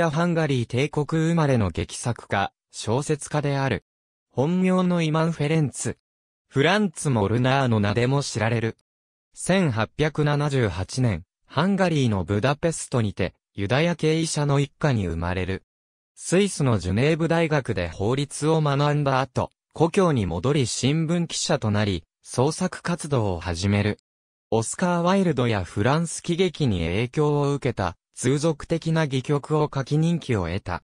ア・ハンガリー帝国生まれの劇作家、小説家である。本名のイマン・フェレンツ。フランツ・モルナーの名でも知られる。1878年、ハンガリーのブダペストにて、ユダヤ系医者の一家に生まれる。スイスのジュネーブ大学で法律を学んだ後、故郷に戻り新聞記者となり、創作活動を始める。オスカー・ワイルドやフランス喜劇に影響を受けた、通俗的な戯曲を書き人気を得た。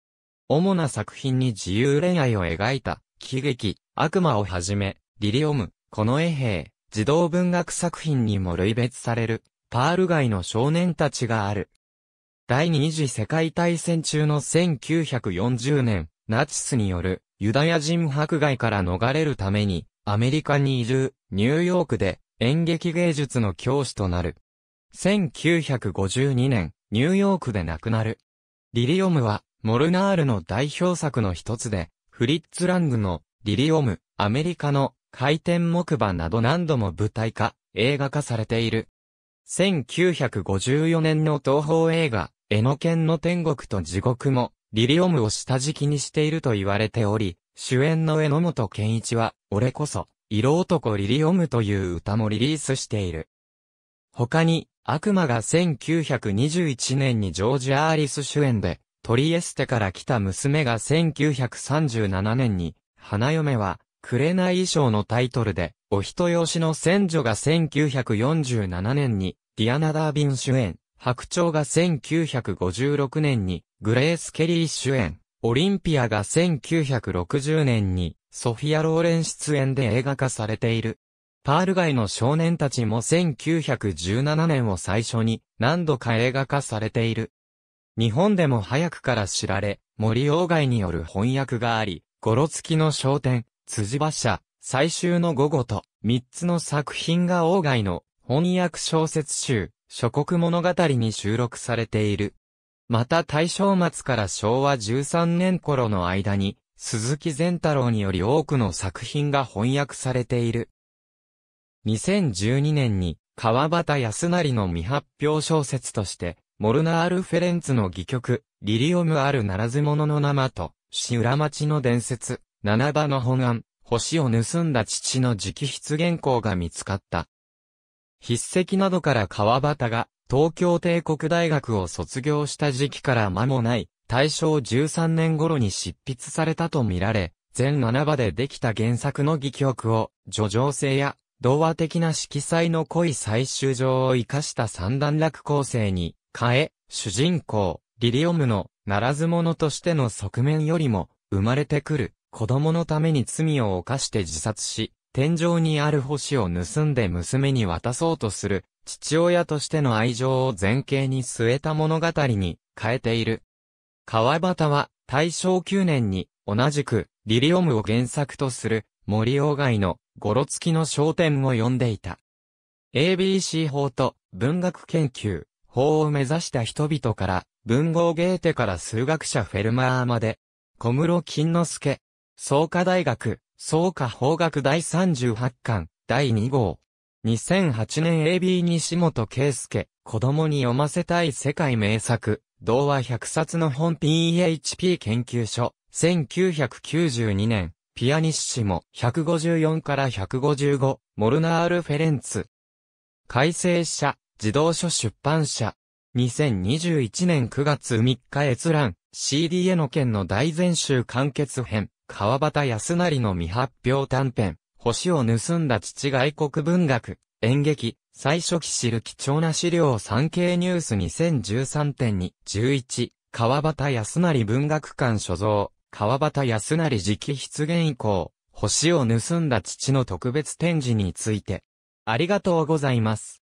主な作品に自由恋愛を描いた、喜劇、悪魔をはじめ、リリオム、この絵兵、児童文学作品にも類別される、パール街の少年たちがある。第二次世界大戦中の1940年、ナチスによるユダヤ人迫害から逃れるために、アメリカにいるニューヨークで演劇芸術の教師となる。1952年、ニューヨークで亡くなる。リリオムは、モルナールの代表作の一つで、フリッツ・ラングの、リリオム、アメリカの、回転木馬など何度も舞台化、映画化されている。1954年の東方映画、エノケンの天国と地獄も、リリオムを下敷きにしていると言われており、主演の榎本健一は、俺こそ、色男リリオムという歌もリリースしている。他に、悪魔が1921年にジョージ・アーリス主演で、トリエステから来た娘が1937年に、花嫁は、い衣装のタイトルで、お人よしの先女が1947年に、ディアナ・ダービン主演、白鳥が1956年に、グレース・ケリー主演、オリンピアが1960年に、ソフィア・ローレン出演で映画化されている。パール街の少年たちも1917年を最初に何度か映画化されている。日本でも早くから知られ、森鴎外による翻訳があり、ゴロつきの商店、辻馬車、最終の午後と、3つの作品が鴎外の翻訳小説集、諸国物語に収録されている。また大正末から昭和13年頃の間に、鈴木善太郎により多くの作品が翻訳されている。2012年に川端康成の未発表小説として、モルナール・フェレンツの戯曲、リリオムあるならず者の生と、死裏町の伝説、七場の本案、星を盗んだ父の直筆原稿が見つかった。筆跡などから川端が東京帝国大学を卒業した時期から間もない大正13年頃に執筆されたとみられ、全七場でできた原作の戯曲を、叙情性や童話的な色彩の濃い最終場を生かした三段落構成に変え、主人公、リリオムのならず者としての側面よりも生まれてくる子供のために罪を犯して自殺し、天井にある星を盗んで娘に渡そうとする父親としての愛情を前景に据えた物語に変えている。川端は大正9年に同じくリリオムを原作とする森鴎外のごろつきの商店を呼んでいた。ABC 法と文学研究法を目指した人々から、文豪ゲーテから数学者フェルマーまで、小室金之助、創価大学、創価法学第38巻、第2号。2008年 AB 西本圭介、子供に読ませたい世界名作、童話100冊の本 PHP 研究所、1992年、ピアニッシモ、154から155、モルナール・フェレンツ。改正者、児童書出版社。2021年9月3日閲覧、CD への件の大全集完結編、川端康成の未発表短編、星を盗んだ父外国文学、演劇、最初期知る貴重な資料産経ニュース2013.2、11、川端康成文学館所蔵。川端康成直筆現以降、星を盗んだ父の特別展示について、ありがとうございます。